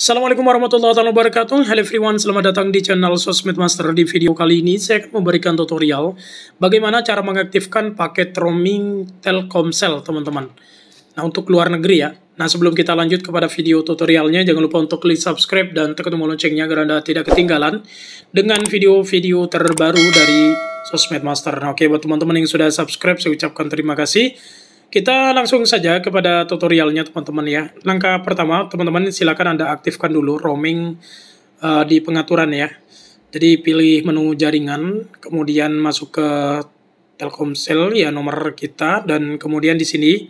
Assalamualaikum warahmatullahi wabarakatuh Hello everyone, selamat datang di channel Sosmed Master Di video kali ini saya akan memberikan tutorial Bagaimana cara mengaktifkan paket roaming Telkomsel teman-teman Nah untuk luar negeri ya Nah sebelum kita lanjut kepada video tutorialnya Jangan lupa untuk klik subscribe dan tekan tombol loncengnya Agar anda tidak ketinggalan Dengan video-video terbaru dari Sosmed Master Nah oke buat teman-teman yang sudah subscribe Saya ucapkan terima kasih kita langsung saja kepada tutorialnya teman-teman ya. Langkah pertama, teman-teman silakan Anda aktifkan dulu roaming uh, di pengaturan ya. Jadi pilih menu jaringan, kemudian masuk ke Telkomsel ya nomor kita dan kemudian di sini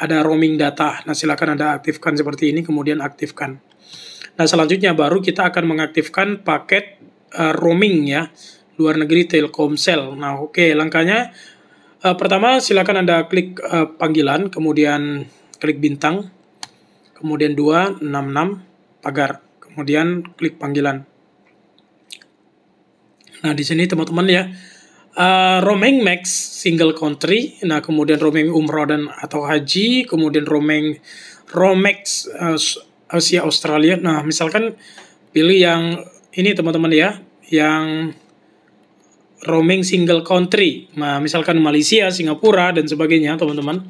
ada roaming data. Nah, silakan Anda aktifkan seperti ini kemudian aktifkan. Nah, selanjutnya baru kita akan mengaktifkan paket uh, roaming ya luar negeri Telkomsel. Nah, oke, okay, langkahnya Uh, pertama, silakan Anda klik uh, panggilan, kemudian klik bintang, kemudian 266 pagar, kemudian klik panggilan. Nah, di sini teman-teman ya, uh, eh, roaming max single country, nah kemudian roaming umroh dan atau haji, kemudian roaming romex uh, Asia Australia. Nah, misalkan pilih yang ini teman-teman ya, yang roaming single country. Nah, misalkan Malaysia, Singapura, dan sebagainya, teman-teman.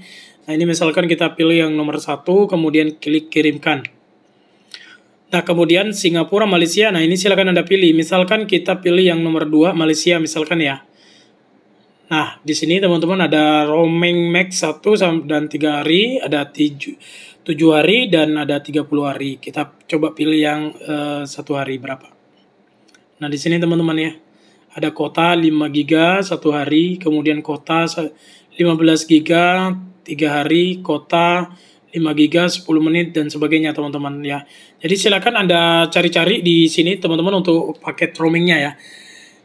Nah, ini misalkan kita pilih yang nomor satu, kemudian klik kirimkan. Nah, kemudian Singapura, Malaysia. Nah, ini silakan Anda pilih. Misalkan kita pilih yang nomor dua, Malaysia, misalkan ya. Nah, di sini teman-teman ada roaming max 1 dan 3 hari, ada 7, hari dan ada 30 hari. Kita coba pilih yang eh, satu uh, hari berapa. Nah, di sini teman-teman ya ada kota 5 giga satu hari, kemudian kota 15 giga tiga hari, kota 5 giga 10 menit dan sebagainya teman-teman ya. Jadi silakan Anda cari-cari di sini teman-teman untuk paket roamingnya ya.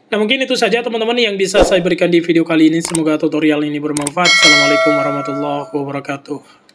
Nah mungkin itu saja teman-teman yang bisa saya berikan di video kali ini. Semoga tutorial ini bermanfaat. Assalamualaikum warahmatullahi wabarakatuh.